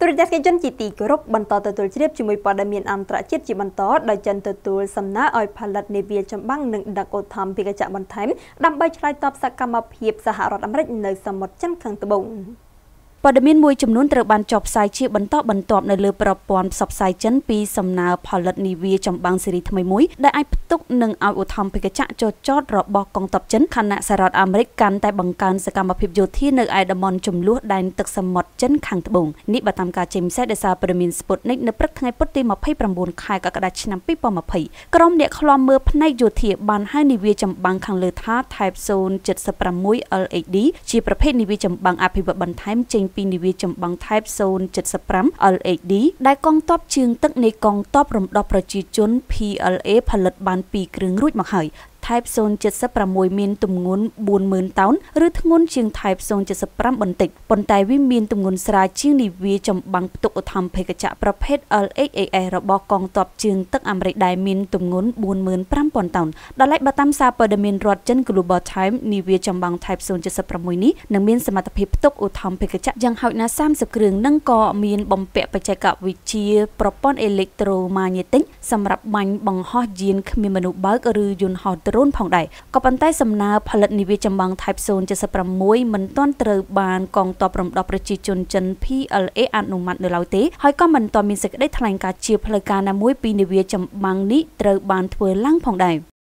ទូរទស្សនិកជនជាទីគោរពបន្តទទួលជ្រាបជាមួយព័ត៌មានអន្តរជាតិជាបន្តដោយចិនទទួលសំណើឲ្យផលិតនាវាចម្បាំងនិងដឹកអូថំពីកញ្ចក់បន្ថែមដើម្បីឆ្លើយតបសកម្មភាពសហរដ្ឋអាមេរិកនៅសមុទ្រចិនខាងត្បូង។ព័ត៌មានមួយចំនួនត្រូវបានចុះផ្សាយជាបន្តបន្ទាប់នៅលើប្រព័ន្ធផ្សព្វផ្សាយចិនពីសំណើផលិតនីវៀចម្បាំងស៊េរីថ្មីមួយដែលអាចផ្ទុកនឹងឲ្យឧទ្ធម្ភិកចក្រចចតរបស់កងទ័ពចិនខណៈសារ៉ាត់អាមេរិកកាន់តែបង្កើនសកម្មភាពយោធានៅឯតំបន់ចំនួនដែនទឹកសមុទ្រចិនខាងត្បូងនេះបើតាមការចេញផ្សាយដោយសារព័ត៌មានស្ពុតនិកនៅព្រឹកថ្ងៃពុធទី29ខែកក្កដាឆ្នាំ2020ក្រុមអ្នកឃ្លាំមើលផ្នែកយោធាបានហៅនីវៀចម្បាំងខាងលើថា Type 076 LHD ជាប្រភេទនីវៀចម្បាំងអភិវឌ្ឍបន្ថែមចេញពីនាវាចម្បាំងថែប075 LHD ដែលកងទ័ពជើងទឹកនៃកងទ័ពរំដោះប្រជាជន PLA ផលិតបានពីគ្រឿងរួចមកហើយ Type 076មានទម្ងន់40000តោនឬធ្ងន់ជាង Type 075បន្តិចប៉ុន្តែវាមានទម្ងន់ស្រាលជាងនាវាចម្បាំងផ្ទុកឧទ្ធម្ភាគចក្រប្រភេទ LHAS របស់កងទ័ពជើងទឹកអាមេរិកដែលមានទម្ងន់45000តោនដោយឡែកបើតាមសារព័ត៌មានរដ្ឋចិន Global Time នាវាចម្បាំង Type 076នេះនឹងមានសមត្ថភាពផ្ទុកឧទ្ធម្ភាគចក្រយ៉ាងហោចណាស់30គ្រឿងនិងក៏មាន បំពាក់បច្ចេកវិទ្យាប្រព័ន្ធអេឡិចត្រូម៉ាញេទិកសម្រាប់បាញ់បង្ហោះយានគ្មានមនុស្សបើកឬយន្តហោះដ្រូរូនផងដែរក៏ប៉ុន្តែសំណើផលិតនាវាចម្បាំង Type 076មិនទាន់ត្រូវបានកងទ័ពរំដោះប្រជាជន ចិន PLA អនុម័តនៅឡើយទេហើយក៏មិនទាន់មានសេចក្តីថ្លែងការណ៍ជាផ្លូវការណាមួយពីនាវាចម្បាំងនេះត្រូវបានធ្វើឡើងផងដែរ